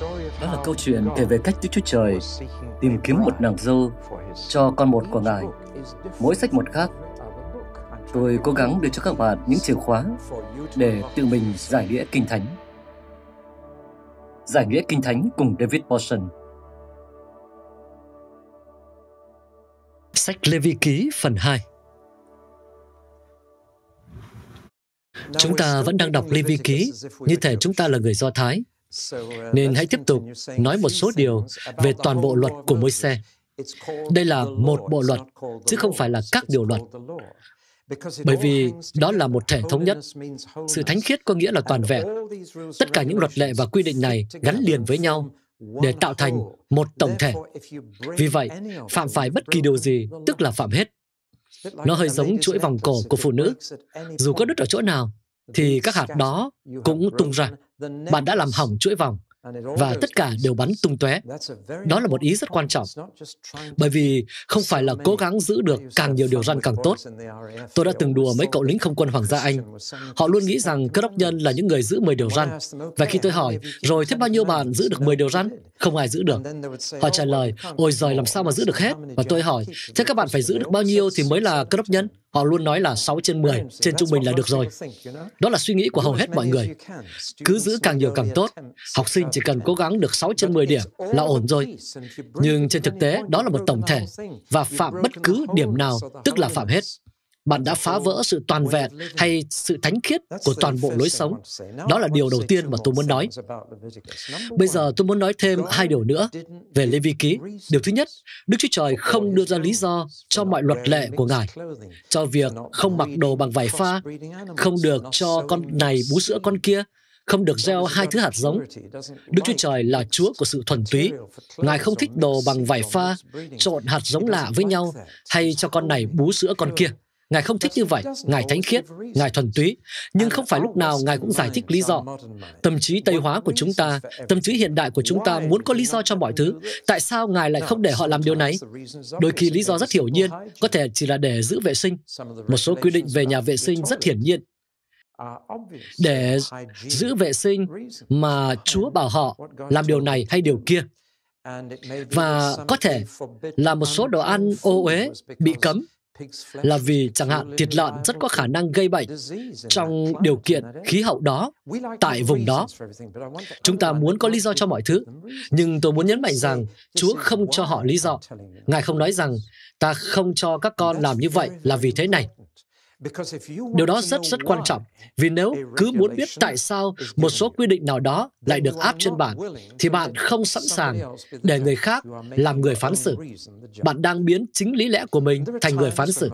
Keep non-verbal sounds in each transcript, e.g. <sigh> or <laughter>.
Đó là câu chuyện kể về cách Đức Chúa Trời tìm kiếm một nàng dâu cho con một của Ngài. Mỗi sách một khác, tôi cố gắng đưa cho các bạn những chìa khóa để tự mình giải nghĩa Kinh Thánh. Giải nghĩa Kinh Thánh cùng David Paulson Sách Lê Vi Ký phần 2 Chúng ta vẫn đang đọc Lê Vi Ký như thể chúng ta là người Do Thái nên hãy tiếp tục nói một số điều về toàn bộ luật của môi xe. Đây là một bộ luật, chứ không phải là các điều luật. Bởi vì đó là một thể thống nhất. Sự thánh khiết có nghĩa là toàn vẹn. Tất cả những luật lệ và quy định này gắn liền với nhau để tạo thành một tổng thể. Vì vậy, phạm phải bất kỳ điều gì, tức là phạm hết. Nó hơi giống chuỗi vòng cổ của phụ nữ. Dù có đứt ở chỗ nào, thì các hạt đó cũng tung ra bạn đã làm hỏng chuỗi vòng và tất cả đều bắn tung tóe. Đó là một ý rất quan trọng, bởi vì không phải là cố gắng giữ được càng nhiều điều răn càng tốt. Tôi đã từng đùa mấy cậu lính không quân Hoàng gia Anh. Họ luôn nghĩ rằng cơ đốc nhân là những người giữ 10 điều răn. Và khi tôi hỏi, rồi thế bao nhiêu bạn giữ được 10 điều răn? Không ai giữ được. Họ trả oh, lời, ôi giời làm sao mà giữ được hết? Và tôi hỏi, thế các bạn phải giữ được bao nhiêu thì mới là cơ đốc nhân? Họ luôn nói là 6 trên 10, trên trung bình là được rồi. Đó là suy nghĩ của hầu hết mọi người. Cứ giữ càng nhiều càng tốt. Học sinh chỉ cần cố gắng được 6 trên 10 điểm là ổn rồi. Nhưng trên thực tế, đó là một tổng thể. Và phạm bất cứ điểm nào, tức là phạm hết bạn đã phá vỡ sự toàn vẹn hay sự thánh khiết của toàn bộ lối sống. Đó là điều đầu tiên mà tôi muốn nói. Bây giờ tôi muốn nói thêm hai điều nữa về Lê Vi Ký. Điều thứ nhất, Đức Chúa Trời không đưa ra lý do cho mọi luật lệ của Ngài, cho việc không mặc đồ bằng vải pha, không được cho con này bú sữa con kia, không được gieo hai thứ hạt giống. Đức Chúa Trời là Chúa của sự thuần túy. Ngài không thích đồ bằng vải pha, trộn hạt giống lạ với nhau hay cho con này bú sữa con kia. Ngài không thích như vậy, Ngài thánh khiết, Ngài thuần túy, nhưng không phải lúc nào Ngài cũng giải thích lý do. Tâm trí Tây hóa của chúng ta, tâm trí hiện đại của chúng ta muốn có lý do cho mọi thứ. Tại sao Ngài lại không để họ làm điều này? Đôi khi lý do rất hiển nhiên, có thể chỉ là để giữ vệ sinh. Một số quy định về nhà vệ sinh rất hiển nhiên, để giữ vệ sinh mà Chúa bảo họ làm điều này hay điều kia. Và có thể là một số đồ ăn ô uế bị cấm là vì chẳng hạn thịt lợn rất có khả năng gây bệnh trong điều kiện khí hậu đó, tại vùng đó. Chúng ta muốn có lý do cho mọi thứ, nhưng tôi muốn nhấn mạnh rằng Chúa không cho họ lý do. Ngài không nói rằng ta không cho các con làm như vậy là vì thế này Điều đó rất rất quan trọng, vì nếu cứ muốn biết tại sao một số quy định nào đó lại được áp trên bạn, thì bạn không sẵn sàng để người khác làm người phán xử. Bạn đang biến chính lý lẽ của mình thành người phán xử.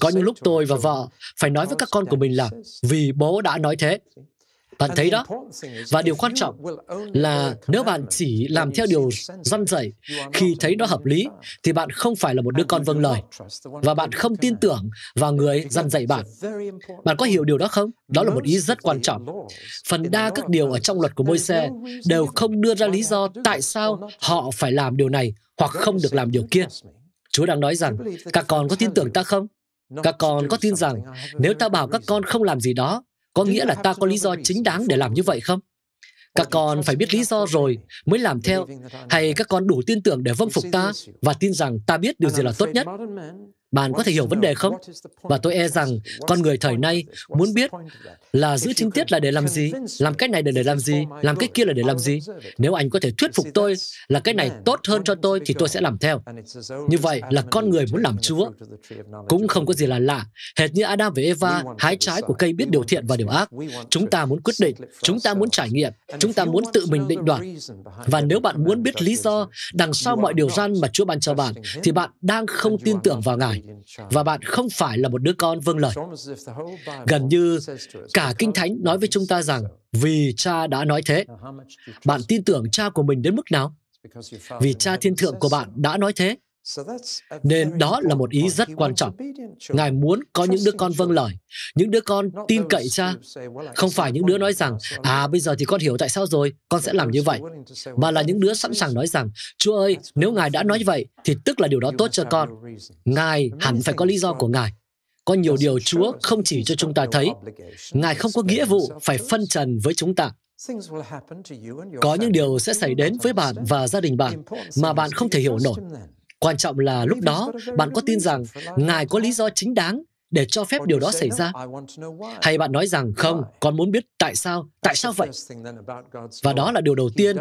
Có những lúc tôi và vợ phải nói với các con của mình là vì bố đã nói thế, bạn thấy đó. Và điều quan trọng là nếu bạn chỉ làm theo điều dân dạy khi thấy nó hợp lý, thì bạn không phải là một đứa con vâng lời và bạn không tin tưởng vào người dân dạy bạn. Bạn có hiểu điều đó không? Đó là một ý rất quan trọng. Phần đa các điều ở trong luật của môi xe đều không đưa ra lý do tại sao họ phải làm điều này hoặc không được làm điều kia. Chúa đang nói rằng, các con có tin tưởng ta không? Các con có tin rằng nếu ta bảo các con không làm gì đó có nghĩa là ta có lý do chính đáng để làm như vậy không? Các con phải biết lý do rồi mới làm theo, hay các con đủ tin tưởng để vâng phục ta và tin rằng ta biết điều gì là tốt nhất. Bạn có thể hiểu vấn đề không? Và tôi e rằng con người thời nay muốn biết là giữ trinh tiết là để làm gì, làm cách này để để làm gì, làm cách kia là để làm gì. Nếu anh có thể thuyết phục tôi là cái này tốt hơn cho tôi thì tôi sẽ làm theo. Như vậy là con người muốn làm Chúa. Cũng không có gì là lạ. Hệt như Adam và Eva hái trái của cây biết điều thiện và điều ác. Chúng ta muốn quyết định, chúng ta muốn trải nghiệm, chúng ta muốn tự mình định đoạt. Và nếu bạn muốn biết lý do đằng sau mọi điều răn mà Chúa ban cho bạn, thì bạn đang không tin tưởng vào Ngài và bạn không phải là một đứa con vâng lời. Gần như cả Kinh Thánh nói với chúng ta rằng vì cha đã nói thế. Bạn tin tưởng cha của mình đến mức nào? Vì cha thiên thượng của bạn đã nói thế. Nên đó là một ý rất quan trọng. Ngài muốn có những đứa con vâng lời, những đứa con tin cậy cha. Không phải những đứa nói rằng, à bây giờ thì con hiểu tại sao rồi, con sẽ làm như vậy. Mà là những đứa sẵn sàng nói rằng, Chúa ơi, nếu Ngài đã nói vậy, thì tức là điều đó tốt cho con. Ngài hẳn phải có lý do của Ngài. Có nhiều điều Chúa không chỉ cho chúng ta thấy. Ngài không có nghĩa vụ phải phân trần với chúng ta. Có những điều sẽ xảy đến với bạn và gia đình bạn mà bạn không thể hiểu nổi Quan trọng là lúc đó bạn có tin rằng Ngài có lý do chính đáng để cho phép điều đó xảy ra? Hay bạn nói rằng không, con muốn biết tại sao, tại sao vậy? Và đó là điều đầu tiên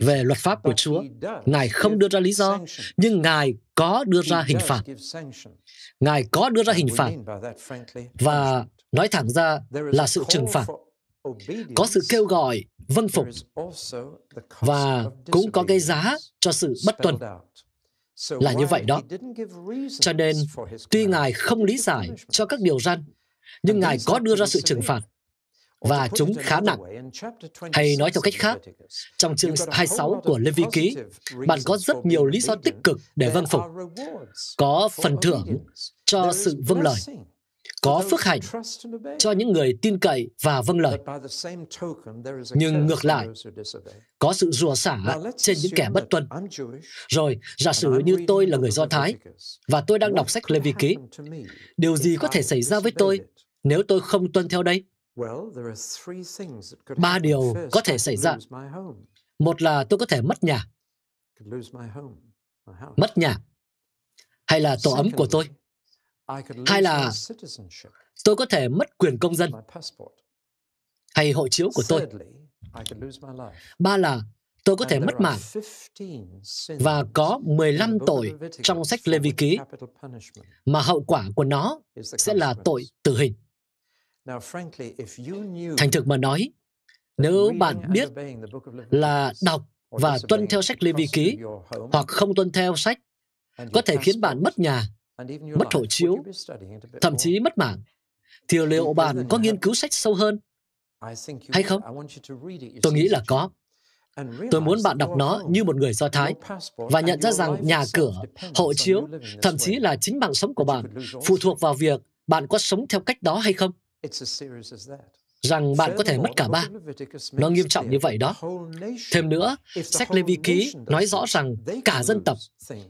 về luật pháp của Chúa. Ngài không đưa ra lý do, nhưng Ngài có đưa ra hình phạt. Ngài có đưa ra hình phạt và nói thẳng ra là sự trừng phạt. Có sự kêu gọi vâng phục và cũng có cái giá cho sự bất tuân là như vậy đó. Cho nên, tuy Ngài không lý giải cho các điều răn, nhưng Ngài có đưa ra sự trừng phạt và chúng khá nặng. Hay nói theo cách khác, trong chương 26 của Lê Vi Ký, bạn có rất nhiều lý do tích cực để vâng phục. Có phần thưởng cho sự vâng lời có phước hạnh cho những người tin cậy và vâng lời. Nhưng ngược lại, có sự rùa xả trên những kẻ bất tuân. Rồi, giả sử như tôi là người Do Thái và tôi đang đọc sách Lê Vi Ký, điều gì có thể xảy ra với tôi nếu tôi không tuân theo đây? Ba điều có thể xảy ra. Một là tôi có thể mất nhà, mất nhà, hay là tổ ấm của tôi hay là tôi có thể mất quyền công dân hay hộ chiếu của tôi. Ba là tôi có thể mất mạng và có 15 tội trong sách Lê Vi Ký mà hậu quả của nó sẽ là tội tử hình. Thành thực mà nói, nếu bạn biết là đọc và tuân theo sách Lê Vi Ký hoặc không tuân theo sách có thể khiến bạn mất nhà mất hộ chiếu, thậm chí mất mạng. thì liệu bạn có nghiên cứu sách sâu hơn hay không? Tôi nghĩ là có. Tôi muốn bạn đọc nó như một người Do Thái và nhận ra rằng nhà cửa, hộ chiếu, thậm chí là chính mạng sống của bạn phụ thuộc vào việc bạn có sống theo cách đó hay không rằng bạn có thể mất cả ba. Nó nghiêm trọng như vậy đó. Thêm nữa, sách Lê Vi Ký nói rõ rằng cả dân tộc,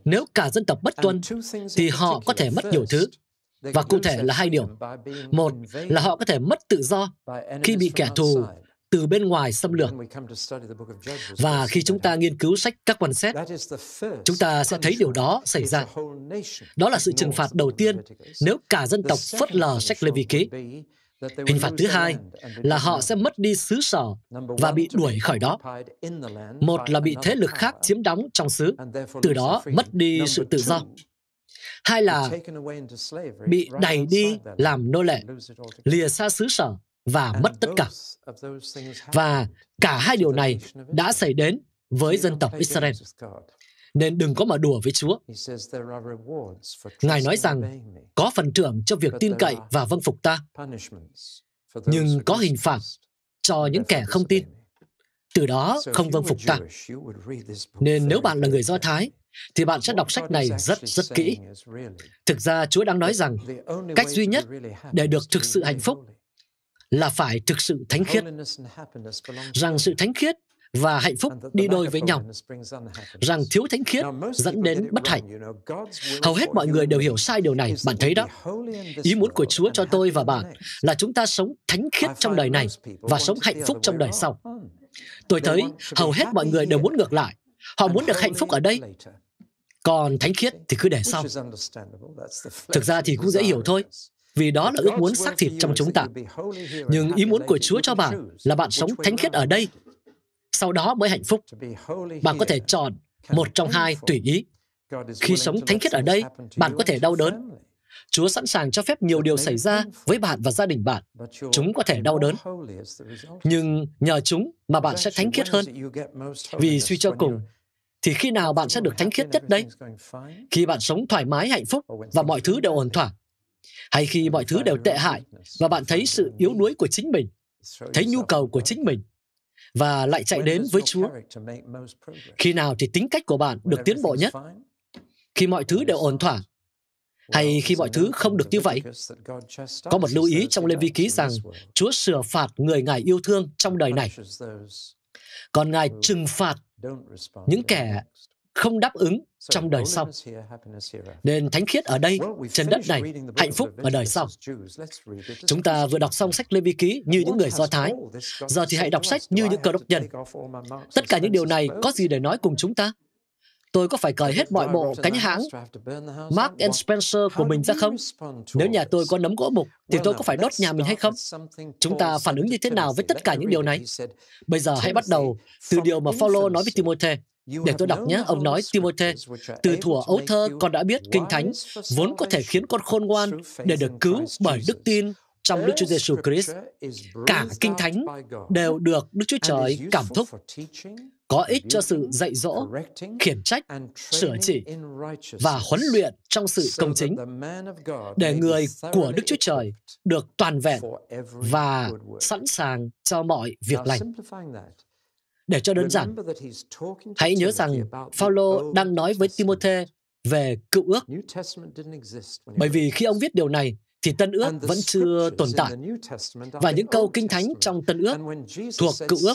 nếu cả dân tộc bất tuân, thì họ có thể mất nhiều thứ. Và cụ thể là hai điều. Một là họ có thể mất tự do khi bị kẻ thù từ bên ngoài xâm lược. Và khi chúng ta nghiên cứu sách các quan xét, chúng ta sẽ thấy điều đó xảy ra. Đó là sự trừng phạt đầu tiên nếu cả dân tộc phớt lờ sách Lê Vi Ký. Hình phạt thứ hai là họ sẽ mất đi xứ sở và bị đuổi khỏi đó. Một là bị thế lực khác chiếm đóng trong xứ, từ đó mất đi sự tự do. Hai là bị đẩy đi làm nô lệ, lìa xa xứ sở và mất tất cả. Và cả hai điều này đã xảy đến với dân tộc Israel nên đừng có mà đùa với Chúa. Ngài nói rằng, có phần thưởng cho việc tin cậy và vâng phục ta, nhưng có hình phạt cho những kẻ không tin. Từ đó không vâng phục ta. Nên nếu bạn là người Do Thái, thì bạn sẽ đọc sách này rất rất kỹ. Thực ra Chúa đang nói rằng cách duy nhất để được thực sự hạnh phúc là phải thực sự thánh khiết. Rằng sự thánh khiết và hạnh phúc đi đôi với nhau, rằng thiếu thánh khiết dẫn đến bất hạnh. Hầu hết mọi người đều hiểu sai điều này, bạn thấy đó. Ý muốn của Chúa cho tôi và bạn là chúng ta sống thánh khiết trong đời này và sống hạnh phúc trong đời sau. Tôi thấy hầu hết mọi người đều muốn ngược lại. Họ muốn được hạnh phúc ở đây, còn thánh khiết thì cứ để sau. Thực ra thì cũng dễ hiểu thôi vì đó là ước muốn xác thịt trong chúng ta. Nhưng ý muốn của Chúa cho bạn là bạn sống thánh khiết ở đây sau đó mới hạnh phúc. Bạn có thể chọn một trong hai tùy ý. Khi sống thánh khiết ở đây, bạn có thể đau đớn. Chúa sẵn sàng cho phép nhiều điều xảy ra với bạn và gia đình bạn. Chúng có thể đau đớn, nhưng nhờ chúng mà bạn sẽ thánh khiết hơn. Vì suy cho cùng, thì khi nào bạn sẽ được thánh khiết nhất đây? Khi bạn sống thoải mái, hạnh phúc và mọi thứ đều ổn thỏa. Hay khi mọi thứ đều tệ hại và bạn thấy sự yếu đuối của chính mình, thấy nhu cầu của chính mình và lại chạy đến với Chúa. Khi nào thì tính cách của bạn được tiến bộ nhất? Khi mọi thứ đều ổn thỏa hay khi mọi thứ không được như vậy? Có một lưu ý trong Lê Vi Ký rằng Chúa sửa phạt người Ngài yêu thương trong đời này. Còn Ngài trừng phạt những kẻ không đáp ứng trong đời sau. Uh, Nên thánh khiết ở đây, trên đất này, hạnh phúc ở đời sau. Chúng ta vừa đọc xong sách Lê Vi Ký như những người Do Thái. Giờ thì hãy đọc sách như những cơ đốc nhân. Tất cả những điều này có gì để nói cùng chúng ta? tôi có phải cởi hết mọi bộ cánh hãng Mark and Spencer của mình ra không? Nếu nhà tôi có nấm gỗ mục, thì tôi có phải đốt nhà mình hay không? Chúng ta phản ứng như thế nào với tất cả những điều này? Bây giờ hãy bắt đầu từ điều mà Paulo nói với Timothy. Để tôi đọc nhé, ông nói Timothée, từ thuở ấu thơ con đã biết Kinh Thánh vốn có thể khiến con khôn ngoan để được cứu bởi đức tin trong Đức Chúa Giêsu Christ. Cả Kinh Thánh đều được Đức Chúa Trời cảm thúc, có ích cho sự dạy dỗ, khiển trách, sửa chỉ và huấn luyện trong sự công chính, để người của Đức Chúa Trời được toàn vẹn và sẵn sàng cho mọi việc lành. Để cho đơn giản, hãy nhớ rằng Phaolô đang nói với Timôthê về cựu ước. Bởi vì khi ông viết điều này, thì Tân Ước vẫn chưa tồn tại. Và những câu kinh thánh trong Tân Ước thuộc Cựu Ước.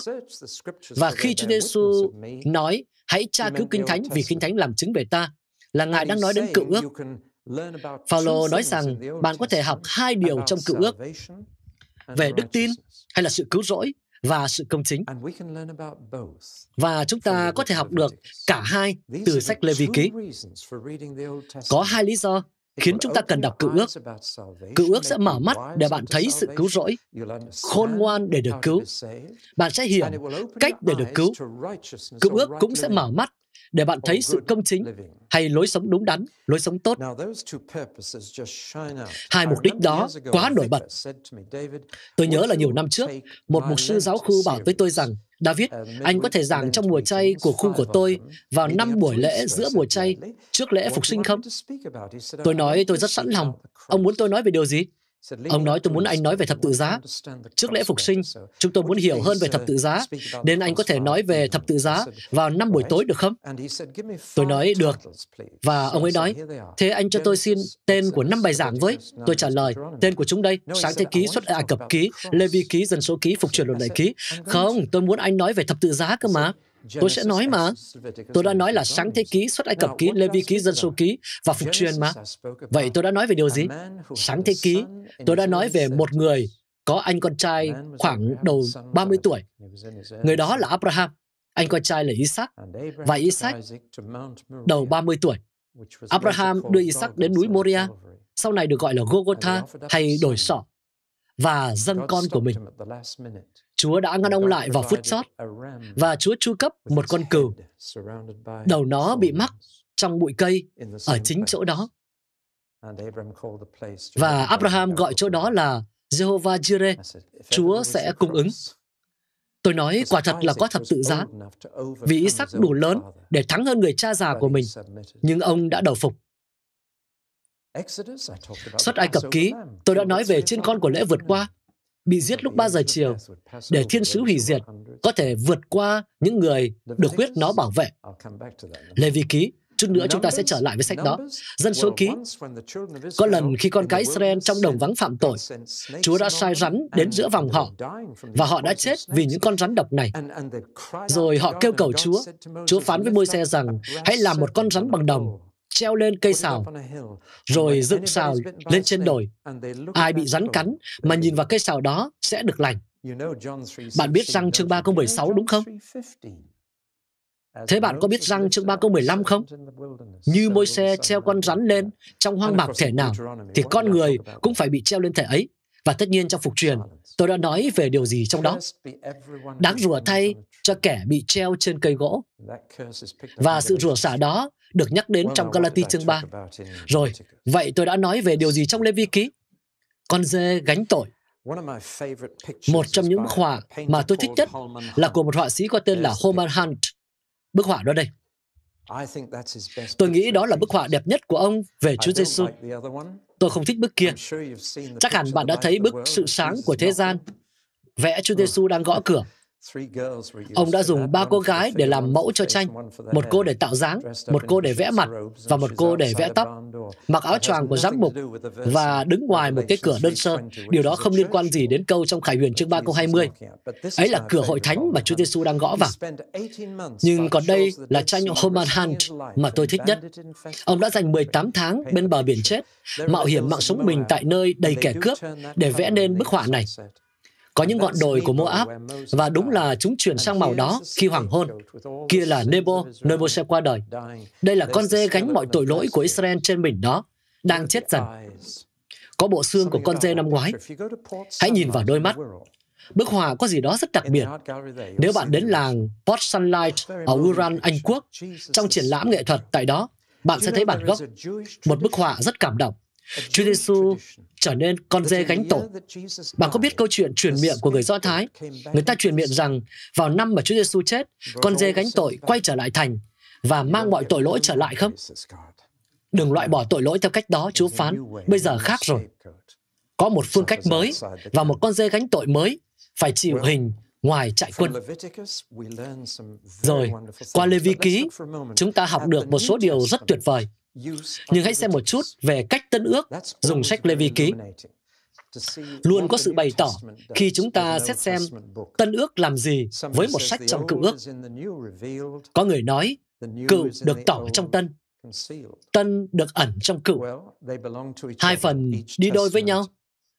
Và khi Chúa Giêsu nói, hãy tra cứu kinh thánh vì kinh thánh làm chứng về ta, là Ngài đang nói đến Cựu Ước. Phaolô nói rằng bạn có thể học hai điều trong Cựu Ước về đức tin hay là sự cứu rỗi và sự công chính. Và chúng ta có thể học được cả hai từ sách Lê Vi Ký. Có hai lý do khiến chúng ta cần đọc cựu ước. Cựu ước sẽ mở mắt để bạn thấy sự cứu rỗi, khôn ngoan để được cứu. Bạn sẽ hiểu cách để được cứu. Cựu ước cũng sẽ mở mắt để bạn thấy oh, sự công chính hay lối sống đúng đắn, lối sống tốt. Hai mục đích đó quá nổi bật. Tôi nhớ là nhiều năm trước, một mục sư giáo khu bảo với tôi rằng, David, anh có thể giảng trong mùa chay của khu của tôi vào năm buổi lễ giữa mùa chay, trước lễ phục sinh không? Tôi nói tôi rất sẵn lòng. Ông muốn tôi nói về điều gì? Ông nói tôi muốn anh nói về thập tự giá. Trước lễ phục sinh, chúng tôi muốn hiểu hơn về uh, thập tự giá, nên anh có thể nói về thập tự giá vào năm buổi tối được không? Tôi nói được. Và ông ấy nói, thế anh cho tôi xin tên của năm bài giảng với. Tôi trả lời, tên của chúng đây, sáng thế ký, xuất Ai Cập ký, Lê Vi ký, dân số ký, phục truyền luật lệ ký. Không, tôi muốn anh nói về thập tự giá cơ mà. Tôi sẽ nói mà. Tôi đã nói là sáng thế ký, xuất Ai Cập ký, Lê Vi ký, dân số ký và phục truyền mà. Vậy tôi đã nói về điều gì? Sáng thế ký, tôi đã nói về một người có anh con trai khoảng đầu 30 tuổi. Người đó là Abraham, anh con trai là Isaac, và Isaac đầu 30 tuổi. Abraham đưa Isaac đến núi Moria, sau này được gọi là Gogotha hay đổi sọ, và dâng con của mình. Chúa đã ngăn ông lại vào phút chót và Chúa chu cấp một con cừu. Đầu nó bị mắc trong bụi cây ở chính chỗ đó. Và Abraham gọi chỗ đó là Jehovah Jireh, Chúa sẽ cung ứng. Tôi nói quả thật là có thập tự giá, vì Isaac đủ lớn để thắng hơn người cha già của mình, nhưng ông đã đầu phục. Xuất Ai Cập ký, tôi đã nói về trên con của lễ vượt qua, bị giết lúc 3 giờ chiều để thiên sứ hủy diệt có thể vượt qua những người được huyết nó bảo vệ. Lê Vi Ký, chút nữa chúng ta sẽ trở lại với sách đó. Dân số ký, có lần khi con cái Israel trong đồng vắng phạm tội, Chúa đã sai rắn đến giữa vòng họ và họ đã chết vì những con rắn độc này. Rồi họ kêu cầu Chúa. Chúa phán với môi xe rằng hãy làm một con rắn bằng đồng treo lên cây sào rồi dựng sào lên trên đồi. Ai bị rắn cắn mà nhìn vào cây sào đó sẽ được lành. Bạn biết rằng chương 3 câu 16 đúng không? Thế bạn có biết rằng chương 3 câu 15 không? Như môi xe treo con rắn lên trong hoang mạc thể nào, thì con người cũng phải bị treo lên thể ấy. Và tất nhiên trong phục truyền, tôi đã nói về điều gì trong đó. Đáng rủa thay cho kẻ bị treo trên cây gỗ. Và sự rủa xả đó được nhắc đến trong Galati chương 3. Rồi, vậy tôi đã nói về điều gì trong Lê Vi Ký? Con dê gánh tội. Một trong những họa mà tôi thích nhất là của một họa sĩ có tên là Homer Hunt. Bức họa đó đây. Tôi nghĩ đó là bức họa đẹp nhất của ông về Chúa Giêsu. Tôi không thích bức kia. Chắc hẳn bạn đã thấy bức sự sáng của thế gian vẽ Chúa Giêsu đang gõ hmm. cửa Ông đã dùng ba cô gái để làm mẫu cho tranh, một cô để tạo dáng, một cô để vẽ mặt và một cô để vẽ tóc, mặc áo choàng của giám mục và đứng ngoài một cái cửa đơn sơ. Điều đó không liên quan gì đến câu trong Khải Huyền chương 3 câu 20. Ấy là cửa hội thánh mà Chúa Giêsu đang gõ vào. Nhưng còn đây là tranh Homer Hunt mà tôi thích nhất. Ông đã dành 18 tháng bên bờ biển chết, mạo hiểm mạng sống mình tại nơi đầy kẻ cướp để vẽ nên bức họa này có những ngọn đồi của Moab, và đúng là chúng chuyển sang màu đó khi hoàng hôn. Kia là Nebo, nơi Moshe qua đời. Đây là con dê gánh mọi tội lỗi của Israel trên mình đó, đang chết dần. Có bộ xương của con dê năm ngoái. Hãy nhìn vào đôi mắt. Bức họa có gì đó rất đặc biệt. Nếu bạn đến làng Port Sunlight ở Uran, Anh Quốc, trong triển lãm nghệ thuật tại đó, bạn sẽ thấy bản gốc, một bức họa rất cảm động. Chúa Giêsu trở nên con dê gánh tội. Bạn có biết câu chuyện truyền miệng của người Do Thái? Người ta truyền miệng rằng vào năm mà Chúa Giêsu chết, con dê gánh tội quay trở lại thành và mang mọi tội lỗi trở lại không? Đừng loại bỏ tội lỗi theo cách đó, Chúa phán. Bây giờ khác rồi. Có một phương cách mới và một con dê gánh tội mới phải chịu hình ngoài trại quân. Rồi, qua Lê Vi Ký, chúng ta học được một số điều rất tuyệt vời. Nhưng hãy xem một chút về cách tân ước dùng sách Lê Vi Ký. Luôn có sự bày tỏ khi chúng ta xét xem tân ước làm gì với một sách trong cựu ước. Có người nói cựu được tỏ trong tân, tân được ẩn trong cựu. Hai phần đi đôi với nhau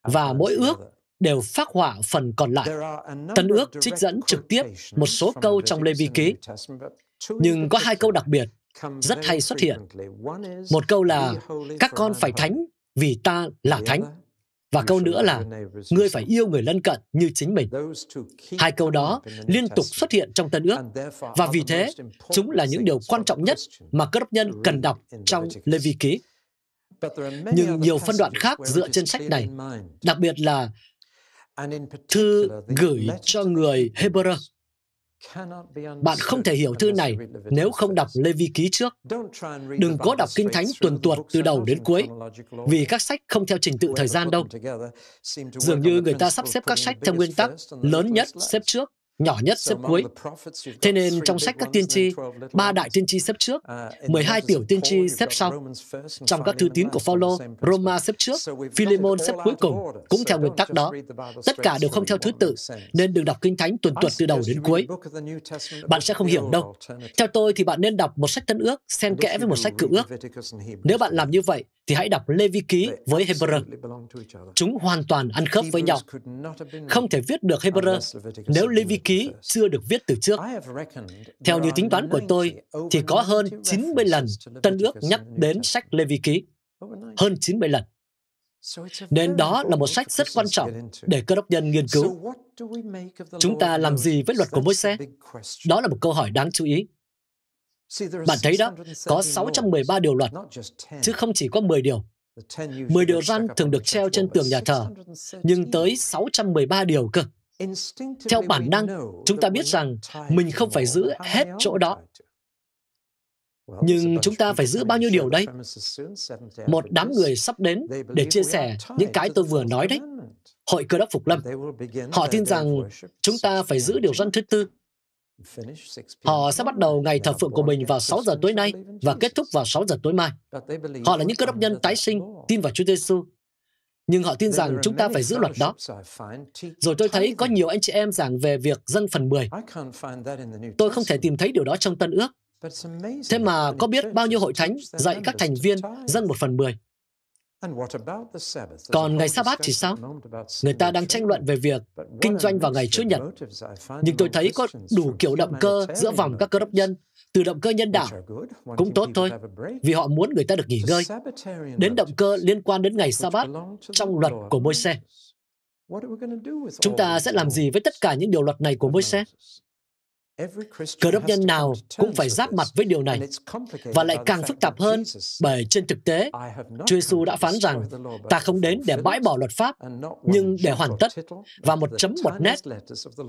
và mỗi ước đều phát hỏa phần còn lại. Tân ước trích dẫn trực tiếp một số câu trong Lê Vi Ký, nhưng có hai câu đặc biệt rất hay xuất hiện. Một câu là các con phải thánh vì ta là thánh. Và câu nữa là ngươi phải yêu người lân cận như chính mình. Hai câu đó liên tục xuất hiện trong Tân ước và vì thế chúng là những điều quan trọng nhất mà cơ đốc nhân cần đọc trong Lê Vi Ký. Nhưng nhiều phân đoạn khác dựa trên sách này, đặc biệt là thư gửi cho người Hebrew bạn không thể hiểu thư này nếu không đọc Lê Vi Ký trước. Đừng cố đọc Kinh Thánh tuần tuột từ đầu đến cuối, vì các sách không theo trình tự thời gian đâu. Dường như người ta sắp xếp các sách theo nguyên tắc lớn nhất xếp trước, nhỏ nhất xếp cuối. Thế nên trong sách các tiên tri, ba đại tiên tri xếp trước, 12 uh, tiểu tiên tri xếp sau. Trong các thư tín của Phaolô, Roma xếp trước, Philemon xếp cuối cùng, cũng theo nguyên tắc đó. Tất cả đều không theo thứ tự, nên đừng đọc kinh thánh tuần tuần từ đầu đến cuối. Bạn sẽ không hiểu đâu. Theo tôi thì bạn nên đọc một sách tân ước xen kẽ với một sách cựu ước. Nếu bạn làm như vậy, thì hãy đọc Lê Vi Ký với Hebrew. Chúng hoàn toàn ăn khớp với nhau. Không thể viết được Hebrew nếu Lê Vi Ký chưa được viết từ trước. Theo như tính toán của tôi, thì có hơn 90 lần Tân ước nhắc đến sách Lê Vi Ký. Hơn 90 lần. Nên đó là một sách rất quan trọng để cơ đốc nhân nghiên cứu. Chúng ta làm gì với luật của môi xe? Đó là một câu hỏi đáng chú ý. Bạn thấy đó, có 613 điều luật, chứ không chỉ có 10 điều. 10 điều răn thường được treo trên tường nhà thờ, nhưng tới 613 điều cơ. Theo bản năng, chúng ta biết rằng mình không phải giữ hết chỗ đó. Nhưng chúng ta phải giữ bao nhiêu điều đây Một đám người sắp đến để chia sẻ những cái tôi vừa nói đấy. Hội cơ đốc Phục Lâm. Họ tin rằng chúng ta phải giữ điều răn thứ tư Họ sẽ bắt đầu ngày thờ phượng của mình vào 6 giờ tối nay và kết thúc vào 6 giờ tối mai. Họ là những cơ đốc nhân tái sinh, tin vào Chúa Giêsu. Nhưng họ tin rằng chúng ta phải giữ luật đó. Rồi tôi thấy có nhiều anh chị em giảng về việc dân phần 10. Tôi không thể tìm thấy điều đó trong Tân Ước. Thế mà có biết bao nhiêu hội thánh dạy các thành viên dân một phần mười. Còn ngày Sa-bát thì sao? Người ta đang tranh luận về việc kinh doanh vào ngày Chúa Nhật. Nhưng tôi thấy có đủ kiểu động cơ giữa vòng các cơ đốc nhân, từ động cơ nhân đạo. Cũng tốt thôi, vì họ muốn người ta được nghỉ ngơi. Đến động cơ liên quan đến ngày Sa-bát trong luật của môi xe. Chúng ta sẽ làm gì với tất cả những điều luật này của môi xe? Cơ đốc nhân nào cũng phải giáp mặt với điều này và lại càng phức tạp hơn bởi trên thực tế, Chúa Giêsu đã phán rằng ta không đến để bãi bỏ luật pháp nhưng để hoàn tất và một chấm một nét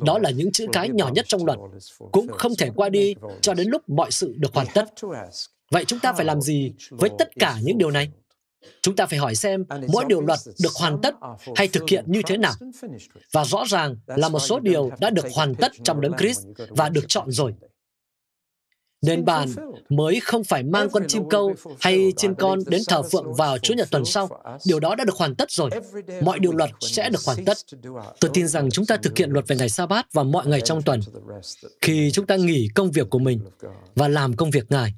đó là những chữ cái nhỏ nhất trong luật cũng không thể qua đi cho đến lúc mọi sự được hoàn tất. Vậy chúng ta phải làm gì với tất cả những điều này? Chúng ta phải hỏi xem mỗi điều luật được hoàn tất hay thực hiện như thế nào. Và rõ ràng là một số điều đã được hoàn tất trong đấng Christ và được chọn rồi. Nên bạn mới không phải mang con chim câu hay chiên con đến thờ phượng vào Chúa Nhật tuần sau. Điều đó đã được hoàn tất rồi. Mọi điều luật sẽ được hoàn tất. Tôi tin rằng chúng ta thực hiện luật về ngày sa bát và mọi ngày trong tuần, khi chúng ta nghỉ công việc của mình và làm công việc Ngài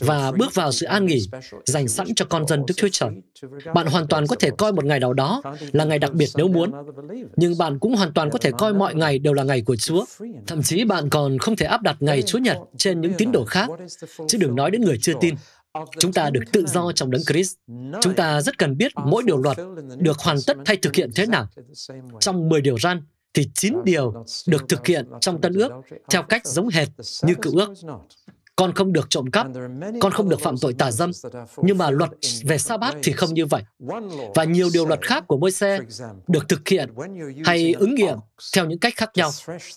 và bước vào sự an nghỉ dành sẵn cho con dân Đức Chúa Trời. Bạn hoàn toàn có thể coi một ngày nào đó là ngày đặc biệt nếu muốn, nhưng bạn cũng hoàn toàn có thể coi mọi ngày đều là ngày của Chúa. Thậm chí bạn còn không thể áp đặt ngày Chúa Nhật trên những tín đồ khác, chứ đừng nói đến người chưa tin. Chúng ta được tự do trong đấng Christ. Chúng ta rất cần biết mỗi điều luật được hoàn tất hay thực hiện thế nào. Trong 10 điều răn, thì 9 điều được thực hiện trong Tân Ước theo cách giống hệt như Cựu Ước con không được trộm cắp, con không được phạm tội tà dâm. Nhưng mà luật về sa bát thì không như vậy. Và nhiều điều luật khác của môi xe được thực hiện hay ứng nghiệm theo những cách khác nhau.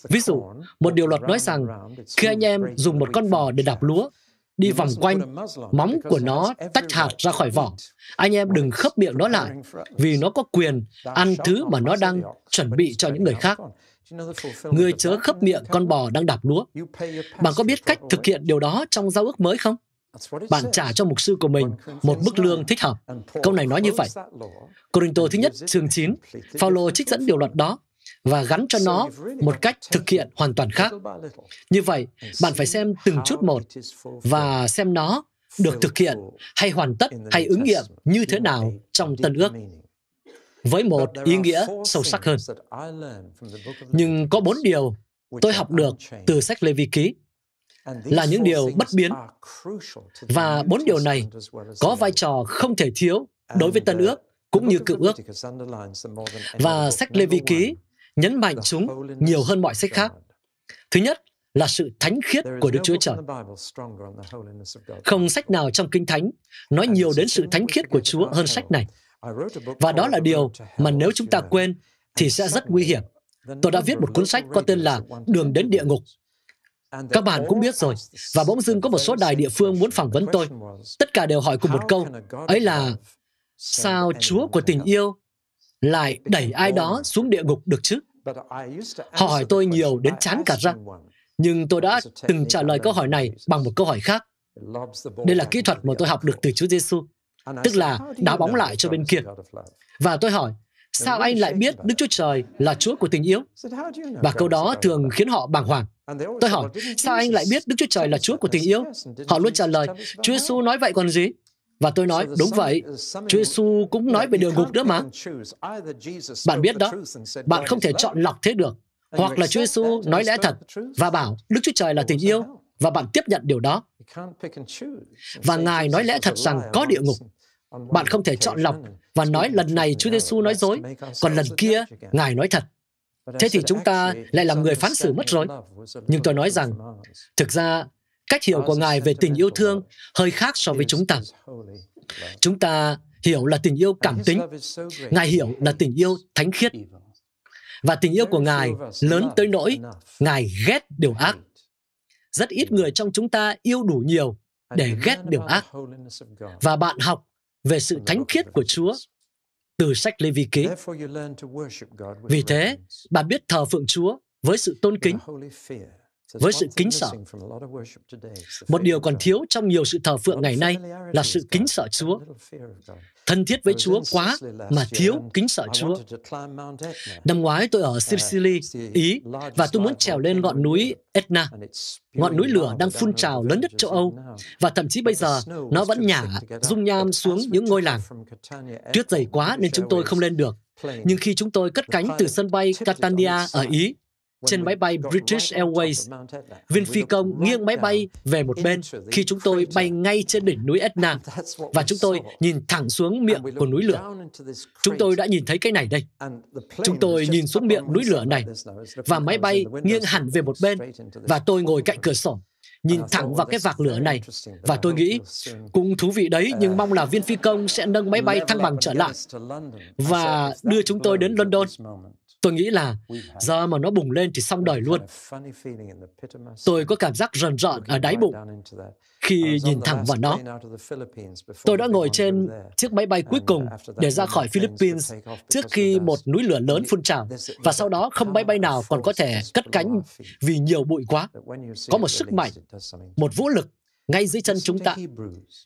Ví dụ, một điều luật nói rằng khi anh em dùng một con bò để đạp lúa, đi vòng quanh, móng của nó tách hạt ra khỏi vỏ. Anh em đừng khớp miệng nó lại, vì nó có quyền ăn thứ mà nó đang chuẩn bị cho những người khác. Người chớ khấp miệng con bò đang đạp lúa. Bạn có biết cách thực hiện điều đó trong giao ước mới không? Bạn trả cho mục sư của mình một mức lương thích hợp. Câu này nói như vậy. Corinto thứ nhất, chương 9, Phaolô trích dẫn điều luật đó và gắn cho nó một cách thực hiện hoàn toàn khác. Như vậy, bạn phải xem từng chút một và xem nó được thực hiện hay hoàn tất hay ứng nghiệm như thế nào trong tân ước với một ý nghĩa sâu sắc hơn. Nhưng có bốn điều tôi học được từ sách Lê Vi Ký là những điều bất biến và bốn điều này có vai trò không thể thiếu đối với tân uh, ước cũng như cựu ước và sách Lê Vi Ký nhấn mạnh chúng nhiều hơn mọi sách khác. Thứ nhất là sự thánh khiết của Đức Chúa Trời. Không sách nào trong Kinh Thánh nói nhiều đến sự thánh khiết của Chúa hơn sách này. Và đó là điều mà nếu chúng ta quên thì sẽ rất nguy hiểm. Tôi đã viết một cuốn sách có tên là Đường đến địa ngục. Các bạn cũng biết rồi, và bỗng dưng có một số đài địa phương muốn phỏng vấn tôi. Tất cả đều hỏi cùng một câu, ấy là sao Chúa của tình yêu lại đẩy ai đó xuống địa ngục được chứ? Họ hỏi tôi nhiều đến chán cả ra, nhưng tôi đã từng trả lời câu hỏi này bằng một câu hỏi khác. Đây là kỹ thuật mà tôi học được từ Chúa Giêsu tức là đá bóng lại cho bên kia. Và tôi hỏi, sao anh lại biết Đức Chúa Trời là Chúa của tình yêu? Và câu đó thường khiến họ bàng hoàng. Tôi hỏi, sao anh lại biết Đức Chúa Trời là Chúa của tình yêu? Họ luôn trả lời, Chúa Giêsu nói vậy còn gì? Và tôi nói, đúng vậy, Chúa Giêsu cũng nói về đường ngục nữa mà. Bạn biết đó, bạn không thể chọn lọc thế được. Hoặc là Chúa Giêsu nói lẽ thật và bảo Đức Chúa Trời là tình yêu và bạn tiếp nhận điều đó và Ngài nói lẽ thật rằng có địa ngục. Bạn không thể chọn lọc và nói lần này Chúa Giêsu nói dối, còn lần kia Ngài nói thật. Thế thì chúng ta lại làm người phán xử mất rồi. Nhưng tôi nói rằng, thực ra, cách hiểu của Ngài về tình yêu thương hơi khác so với chúng ta. Chúng ta hiểu là tình yêu cảm tính, Ngài hiểu là tình yêu thánh khiết. Và tình yêu của Ngài lớn tới nỗi Ngài ghét điều ác rất ít người trong chúng ta yêu đủ nhiều để ghét điều ác. Và bạn học về sự thánh khiết của Chúa từ sách Lê Vi Ký. Vì thế, bạn biết thờ phượng Chúa với sự tôn kính với sự kính sợ. Một điều còn thiếu trong nhiều sự thờ phượng ngày nay là sự kính sợ Chúa. Thân thiết với Chúa quá mà thiếu kính sợ Chúa. Năm ngoái tôi ở uh, Sicily, Ý, và tôi muốn trèo lên ngọn núi Etna. Ngọn núi lửa đang phun trào lớn nhất châu Âu, và thậm chí bây giờ nó vẫn nhả dung nham xuống những ngôi làng. Tuyết dày quá nên chúng tôi không lên được. Nhưng khi chúng tôi cất cánh từ sân bay Catania ở Ý, trên máy bay British Airways. Viên phi công nghiêng máy bay về một bên khi chúng tôi bay ngay trên đỉnh núi Etna <laughs> và chúng tôi nhìn thẳng xuống miệng của núi lửa. Chúng tôi đã nhìn thấy cái này đây. Chúng tôi nhìn xuống miệng núi lửa này và máy bay nghiêng hẳn về một bên và tôi ngồi cạnh cửa sổ nhìn thẳng vào cái vạc lửa này và tôi nghĩ cũng thú vị đấy nhưng mong là viên phi công sẽ nâng máy bay thăng bằng trở lại và đưa chúng tôi đến London. Tôi nghĩ là giờ mà nó bùng lên thì xong đời luôn. Tôi có cảm giác rần rợn ở đáy bụng khi nhìn thẳng vào nó. Tôi đã ngồi trên chiếc máy bay cuối uh, cùng để ra khỏi Philippines trước khi một núi lửa lớn phun trào và sau đó không máy bay nào còn có thể cất cánh vì nhiều bụi quá. Có một sức mạnh, một vũ lực ngay dưới chân chúng ta.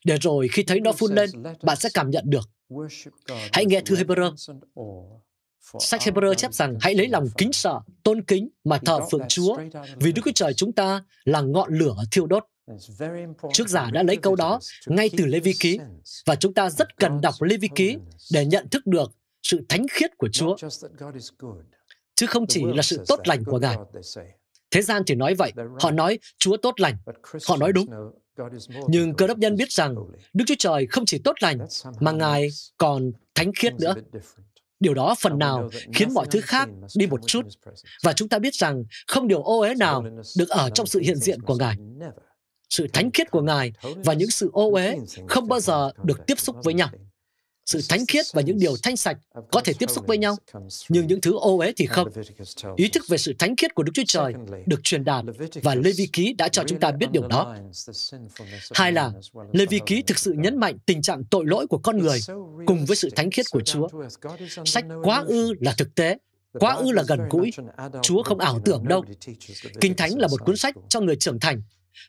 Để rồi khi thấy nó phun lên, bạn sẽ cảm nhận được. Hãy nghe thư Hebrew Sách Hebrew chép rằng hãy lấy lòng kính sợ, tôn kính mà thờ phượng Chúa, vì Đức Chúa Trời chúng ta là ngọn lửa thiêu đốt. Trước giả đã lấy câu đó ngay từ Lê Vi Ký, và chúng ta rất cần đọc Lê Vi Ký để nhận thức được sự thánh khiết của Chúa, chứ không chỉ là sự tốt lành của Ngài. Thế gian thì nói vậy, họ nói Chúa tốt lành, họ nói đúng. Nhưng cơ đốc nhân biết rằng Đức Chúa Trời không chỉ tốt lành, mà Ngài còn thánh khiết nữa. Điều đó phần nào khiến mọi thứ khác đi một chút. Và chúng ta biết rằng không điều ô uế nào được ở trong sự hiện diện của Ngài. Sự thánh khiết của Ngài và những sự ô uế không bao giờ được tiếp xúc với nhau sự thánh khiết và những điều thanh sạch có thể tiếp xúc với nhau, nhưng những thứ ô uế thì không. Ý thức về sự thánh khiết của Đức Chúa Trời được truyền đạt và Lê Vi Ký đã cho chúng ta biết điều đó. Hai là, Lê Vi Ký thực sự nhấn mạnh tình trạng tội lỗi của con người cùng với sự thánh khiết của Chúa. Sách quá ư là thực tế, quá ư là gần gũi. Chúa không ảo tưởng đâu. Kinh Thánh là một cuốn sách cho người trưởng thành,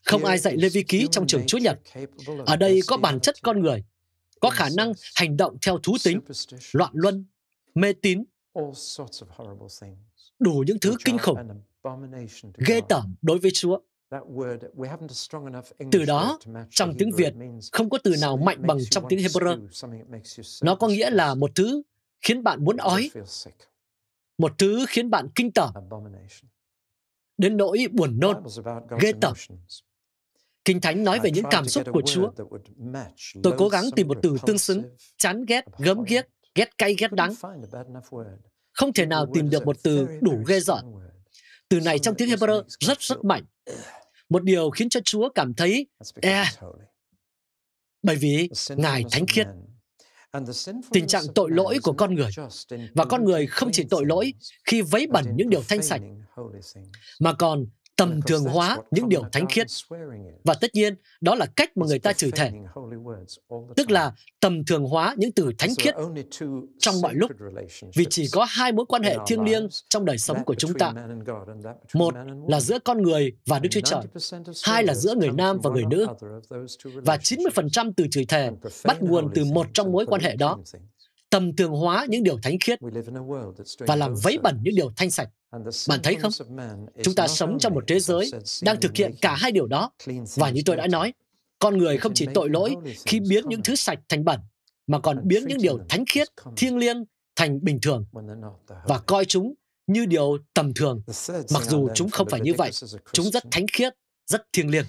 không ai dạy Lê Vi Ký trong trường Chúa Nhật. Ở đây có bản chất con người có khả năng hành động theo thú tính, loạn luân, mê tín, đủ những thứ kinh khủng, ghê tởm đối với Chúa. Từ đó, trong tiếng Việt không có từ nào mạnh bằng trong tiếng Hebrew. Nó có nghĩa là một thứ khiến bạn muốn ói, một thứ khiến bạn kinh tởm, đến nỗi buồn nôn, ghê tởm. Kinh Thánh nói về những cảm xúc của Chúa. Tôi cố gắng tìm một từ tương xứng, chán ghét, gớm ghiếc, ghét cay, ghét đắng. Không thể nào tìm được một từ đủ ghê giởn. Từ này trong tiếng Hebrew rất rất mạnh. Một điều khiến cho Chúa cảm thấy e, bởi vì Ngài thánh khiết. Tình trạng tội lỗi của con người và con người không chỉ tội lỗi khi vấy bẩn những điều thanh sạch mà còn tầm thường hóa những điều thánh khiết. Và tất nhiên, đó là cách mà người ta chửi thề, tức là tầm thường hóa những từ thánh khiết trong mọi lúc, vì chỉ có hai mối quan hệ thiêng liêng trong đời sống của chúng ta. Một là giữa con người và Đức Chúa Trời, hai là giữa người nam và người nữ. Và 90% từ chửi thề bắt nguồn từ một trong mối quan hệ đó tầm thường hóa những điều thánh khiết và làm vấy bẩn những điều thanh sạch. Bạn thấy không? Chúng ta sống trong một thế giới đang thực hiện cả hai điều đó. Và như tôi đã nói, con người không chỉ tội lỗi khi biến những thứ sạch thành bẩn, mà còn biến những điều thánh khiết, thiêng liêng thành bình thường và coi chúng như điều tầm thường. Mặc dù chúng không phải như vậy, chúng rất thánh khiết, rất thiêng liêng.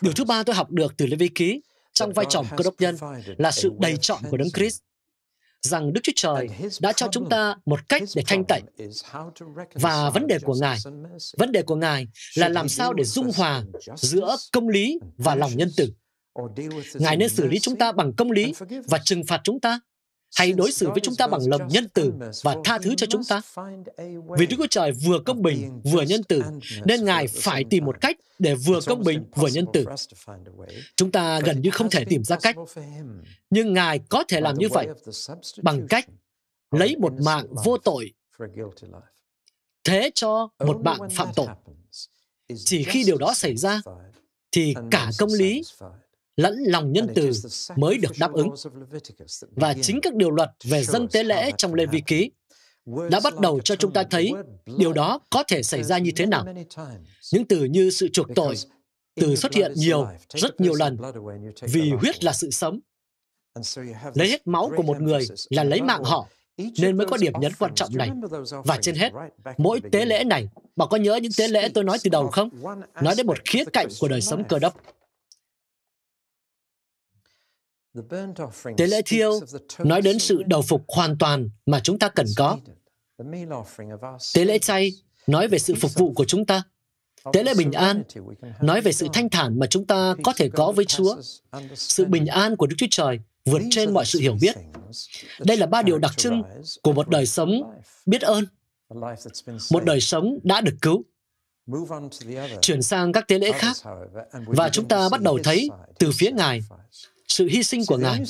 Điều thứ ba tôi học được từ Lê Vi Ký trong vai trò cơ đốc nhân là sự đầy trọn của Đấng Christ rằng Đức Chúa Trời đã cho chúng ta một cách để thanh tẩy. Và vấn đề của Ngài, vấn đề của Ngài là làm sao để dung hòa giữa công lý và lòng nhân từ. Ngài nên xử lý chúng ta bằng công lý và trừng phạt chúng ta Hãy đối xử với chúng ta bằng lòng nhân từ và tha thứ cho chúng ta. Vì Đức Chúa Trời vừa công bình, vừa nhân từ, nên Ngài phải tìm một cách để vừa công bình, vừa nhân từ. Chúng ta gần như không thể tìm ra cách, nhưng Ngài có thể làm như vậy bằng cách lấy một mạng vô tội thế cho một mạng phạm tội. Chỉ khi điều đó xảy ra, thì cả công lý lẫn lòng nhân từ mới được đáp ứng. Và chính các điều luật về dân tế lễ trong Lê Vi Ký đã bắt đầu cho chúng ta thấy điều đó có thể xảy ra như thế nào. Những từ như sự chuộc tội, từ xuất hiện nhiều, rất nhiều lần, vì huyết là sự sống. Lấy hết máu của một người là lấy mạng họ, nên mới có điểm nhấn quan trọng này. Và trên hết, mỗi tế lễ này, bạn có nhớ những tế lễ tôi nói từ đầu không? Nói đến một khía cạnh của đời sống cơ đốc. Tế lễ thiêu nói đến sự đầu phục hoàn toàn mà chúng ta cần có. Tế lễ chay nói về sự phục vụ của chúng ta. Tế lễ bình an nói về sự thanh thản mà chúng ta có thể có với Chúa. Sự bình an của Đức Chúa Trời vượt trên mọi sự hiểu biết. Đây là ba điều đặc trưng của một đời sống biết ơn, một đời sống đã được cứu. Chuyển sang các tế lễ khác và chúng ta bắt đầu thấy từ phía Ngài sự hy sinh của Ngài.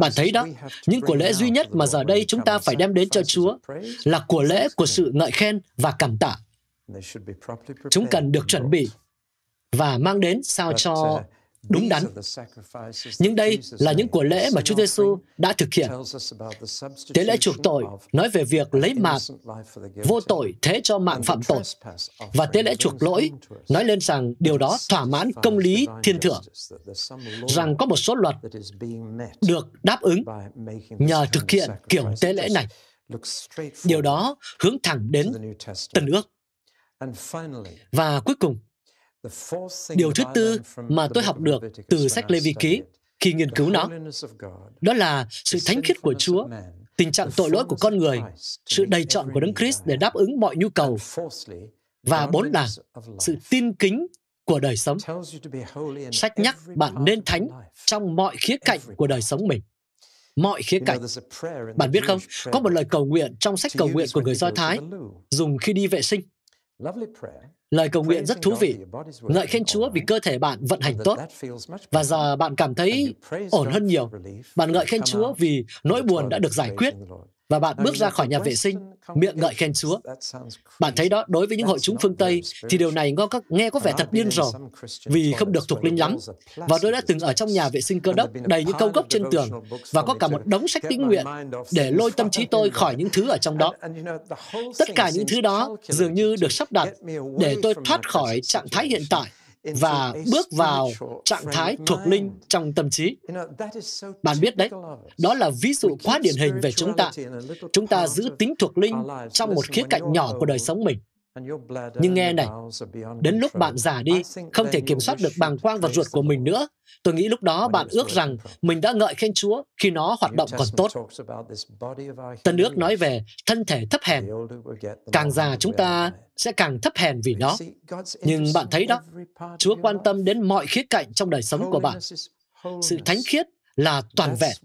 Bạn thấy đó, những của lễ duy nhất mà giờ đây chúng ta phải đem đến cho Chúa là của lễ của sự ngợi khen và cảm tạ. Chúng cần được chuẩn bị và mang đến sao cho uh, đúng đắn. Nhưng đây là những của lễ mà Chúa Giêsu đã thực hiện. Tế lễ chuộc tội nói về việc lấy mạng vô tội thế cho mạng phạm tội và tế lễ chuộc lỗi nói lên rằng điều đó thỏa mãn công lý thiên thượng, rằng có một số luật được đáp ứng nhờ thực hiện kiểu tế lễ này. Điều đó hướng thẳng đến Tân ước. Và cuối cùng, Điều thứ tư mà tôi học được từ sách Lê Vi Ký khi nghiên cứu nó, đó là sự thánh khiết của Chúa, tình trạng tội lỗi của con người, sự đầy trọn của Đấng Christ để đáp ứng mọi nhu cầu, và bốn là sự tin kính của đời sống. Sách nhắc bạn nên thánh trong mọi khía cạnh của đời sống mình. Mọi khía cạnh. Bạn biết không, có một lời cầu nguyện trong sách cầu nguyện của người Do Thái, dùng khi đi vệ sinh. Lời cầu nguyện rất thú vị. Ngợi khen Chúa vì cơ thể bạn vận hành tốt. Và giờ bạn cảm thấy ổn hơn nhiều. Bạn ngợi khen Chúa vì nỗi buồn đã được giải quyết và bạn bước ra khỏi nhà vệ sinh, miệng ngợi khen Chúa. Bạn thấy đó, đối với những hội chúng phương Tây, thì điều này có, nghe có vẻ thật điên rồ, vì không được thuộc linh lắm. Và tôi đã từng ở trong nhà vệ sinh cơ đốc đầy những câu gốc trên tường, và có cả một đống sách tín nguyện để lôi tâm trí tôi khỏi những thứ ở trong đó. Tất cả những thứ đó dường như được sắp đặt để tôi thoát khỏi trạng thái hiện tại và bước vào trạng thái thuộc linh trong tâm trí. Bạn biết đấy, đó là ví dụ quá điển hình về chúng ta. Chúng ta giữ tính thuộc linh trong một khía cạnh nhỏ của đời sống mình. Nhưng nghe này, đến lúc bạn già đi, không thể kiểm soát được bàng quang và ruột của mình nữa, tôi nghĩ lúc đó bạn ước rằng mình đã ngợi khen Chúa khi nó hoạt động còn tốt. Tân ước nói về thân thể thấp hèn. Càng già chúng ta sẽ càng thấp hèn vì nó. Nhưng bạn thấy đó, Chúa quan tâm đến mọi khía cạnh trong đời sống của bạn. Sự thánh khiết là toàn vẹn.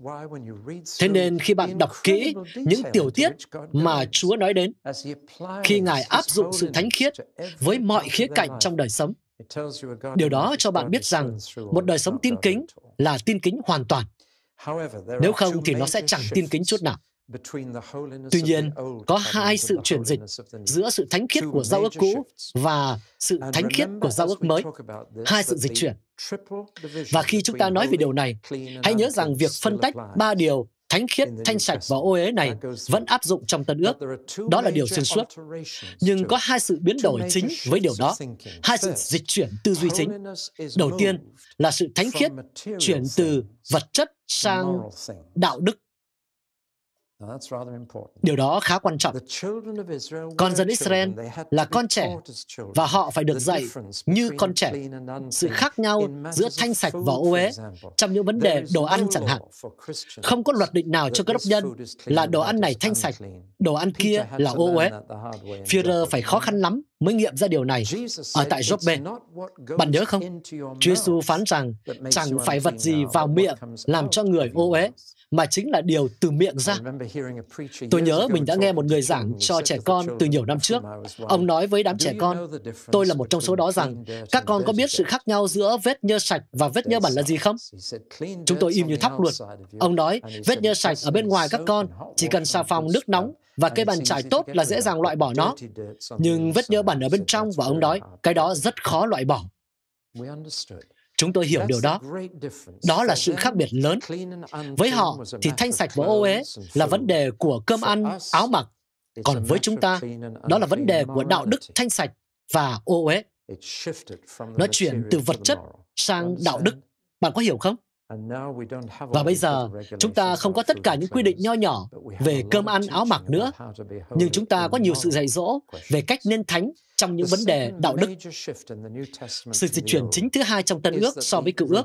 Thế nên khi bạn đọc kỹ những tiểu tiết mà Chúa nói đến, khi Ngài áp dụng sự thánh khiết với mọi khía cạnh trong đời sống, điều đó cho bạn biết rằng một đời sống tin kính là tin kính hoàn toàn. Nếu không thì nó sẽ chẳng tin kính chút nào. Tuy nhiên, có hai sự chuyển dịch giữa sự thánh khiết của giao ước cũ và sự thánh khiết của giao ước mới, hai sự dịch chuyển. Và khi chúng ta nói về điều này, hãy nhớ rằng việc phân tách ba điều thánh khiết, thanh sạch và ô uế này vẫn áp dụng trong tân ước. Đó là điều xuyên suốt. Nhưng có hai sự biến đổi chính với điều đó, hai sự dịch chuyển tư duy chính. Đầu tiên là sự thánh khiết chuyển từ vật chất sang đạo đức Điều đó khá quan trọng. Con dân Israel là con trẻ và họ phải được dạy như con trẻ. Sự khác nhau giữa thanh sạch và ô uế trong những vấn đề đồ ăn chẳng hạn. Không có luật định nào cho các đốc nhân là đồ ăn này thanh sạch, đồ ăn kia là ô uế. Führer phải khó khăn lắm mới nghiệm ra điều này ở tại Joppe. Bạn nhớ không? Chúa Giêsu phán rằng chẳng phải vật gì vào miệng làm cho người ô uế, mà chính là điều từ miệng ra. Tôi nhớ mình đã nghe một người giảng cho trẻ con từ nhiều năm trước. Ông nói với đám trẻ con, tôi là một trong số đó rằng, các con có biết sự khác nhau giữa vết nhơ sạch và vết nhơ bẩn là gì không? Chúng tôi im như thóc luôn. Ông nói, vết nhơ sạch ở bên ngoài các con, chỉ cần xà phòng nước nóng và cái bàn chải tốt là dễ dàng loại bỏ nó. Nhưng vết nhơ bẩn ở bên trong và ông nói, cái đó rất khó loại bỏ. Chúng tôi hiểu điều đó. Đó là sự khác biệt lớn. Với họ thì thanh sạch và ô uế là vấn đề của cơm ăn, áo mặc. Còn với chúng ta, đó là vấn đề của đạo đức thanh sạch và ô uế. Nó chuyển từ vật chất sang đạo đức. Bạn có hiểu không? và bây giờ chúng ta không có tất cả những quy định nho nhỏ về cơm ăn áo mặc nữa nhưng chúng ta có nhiều sự dạy dỗ về cách nên thánh trong những vấn đề đạo đức. Sự dịch chuyển chính thứ hai trong Tân ước so với Cựu ước,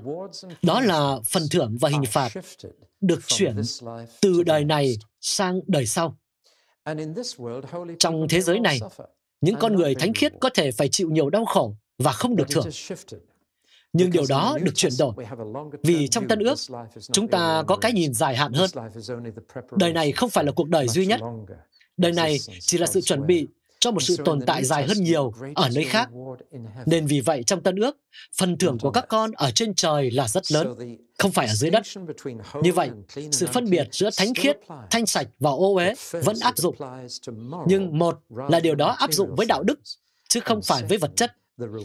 đó là phần thưởng và hình phạt được chuyển từ đời này sang đời sau. Trong thế giới này, những con người thánh khiết có thể phải chịu nhiều đau khổ và không được thưởng nhưng điều đó được chuyển đổi vì trong tân ước chúng ta có cái nhìn dài hạn hơn đời này không phải là cuộc đời duy nhất đời này chỉ là sự chuẩn bị cho một sự tồn tại dài hơn nhiều ở nơi khác nên vì vậy trong tân ước phần thưởng của các con ở trên trời là rất lớn không phải ở dưới đất như vậy sự phân biệt giữa thánh khiết thanh sạch và ô uế vẫn áp dụng nhưng một là điều đó áp dụng với đạo đức chứ không phải với vật chất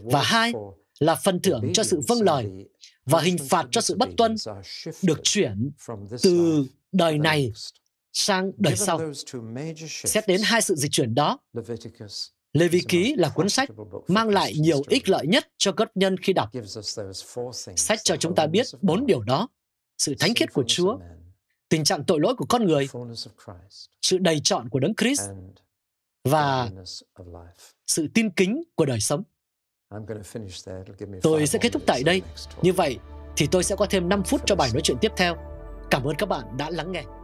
và hai là phần thưởng cho sự vâng lời và hình phạt cho sự bất tuân uh, được chuyển từ đời này sang đời sau. Xét đến hai sự dịch chuyển đó, Lê Vi Ký là cuốn sách mang lại nhiều ích lợi nhất cho cốt nhân khi đọc. Sách cho chúng ta biết bốn điều đó. Sự thánh khiết của Chúa, tình trạng tội lỗi của con người, sự đầy trọn của Đấng Christ và sự tin kính của đời sống. Tôi sẽ kết thúc tại đây. Như vậy thì tôi sẽ có thêm 5 phút cho bài nói chuyện tiếp theo. Cảm ơn các bạn đã lắng nghe.